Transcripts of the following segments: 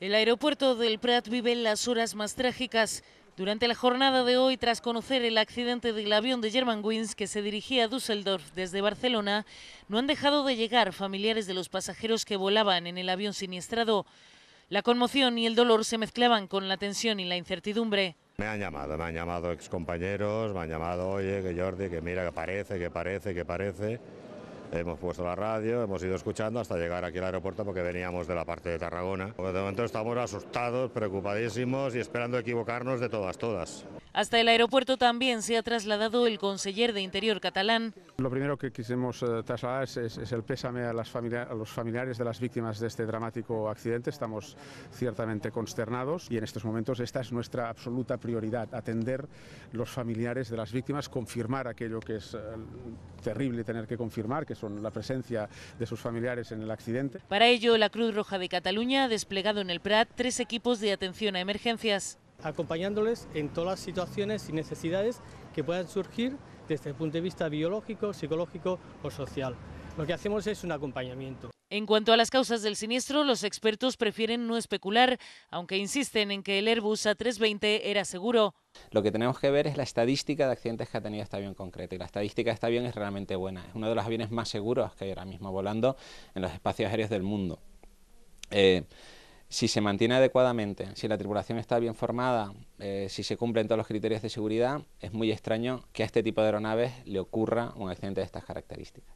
El aeropuerto del Prat vive las horas más trágicas. Durante la jornada de hoy, tras conocer el accidente del avión de Germanwings que se dirigía a Düsseldorf desde Barcelona, no han dejado de llegar familiares de los pasajeros que volaban en el avión siniestrado. La conmoción y el dolor se mezclaban con la tensión y la incertidumbre. Me han llamado, me han llamado excompañeros, me han llamado, oye, que Jordi, que mira, que parece, que parece, que parece hemos puesto la radio, hemos ido escuchando hasta llegar aquí al aeropuerto porque veníamos de la parte de Tarragona. De momento estamos asustados, preocupadísimos y esperando equivocarnos de todas, todas. Hasta el aeropuerto también se ha trasladado el conseller de Interior catalán. Lo primero que quisimos eh, trasladar es, el pésame a, los familiares de las víctimas de este dramático accidente. Estamos ciertamente consternados y en estos momentos esta es nuestra absoluta prioridad, atender los familiares de las víctimas, confirmar aquello que es eh, terrible tener que confirmar, son la presencia de sus familiares en el accidente. Para ello, la Cruz Roja de Cataluña ha desplegado en el Prat tres equipos de atención a emergencias. Acompañándoles en todas las situaciones y necesidades que puedan surgir desde el punto de vista biológico, psicológico o social. Lo que hacemos es un acompañamiento. En cuanto a las causas del siniestro, los expertos prefieren no especular, aunque insisten en que el Airbus A320 era seguro. Lo que tenemos que ver es la estadística de accidentes que ha tenido este avión concreto, y la estadística de este avión es realmente buena. Es uno de los aviones más seguros que hay ahora mismo volando en los espacios aéreos del mundo. Eh, si se mantiene adecuadamente, si la tripulación está bien formada, eh, si se cumplen todos los criterios de seguridad, es muy extraño que a este tipo de aeronaves le ocurra un accidente de estas características.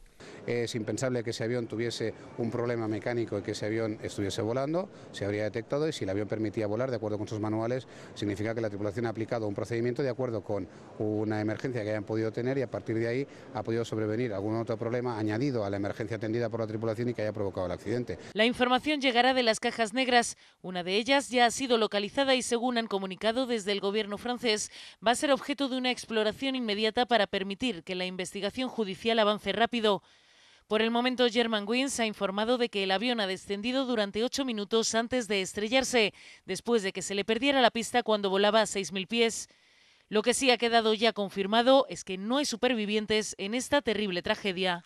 Es impensable que ese avión tuviese un problema mecánico y que ese avión estuviese volando, se habría detectado y si el avión permitía volar de acuerdo con sus manuales, significa que la tripulación ha aplicado un procedimiento de acuerdo con una emergencia que hayan podido tener y a partir de ahí ha podido sobrevenir algún otro problema añadido a la emergencia atendida por la tripulación y que haya provocado el accidente. La información llegará de las cajas negras. Una de ellas ya ha sido localizada y según han comunicado desde el gobierno francés, va a ser objeto de una exploración inmediata para permitir que la investigación judicial avance rápido. Por el momento, Germanwings ha informado de que el avión ha descendido durante ocho minutos antes de estrellarse, después de que se le perdiera la pista cuando volaba a 6.000 pies. Lo que sí ha quedado ya confirmado es que no hay supervivientes en esta terrible tragedia.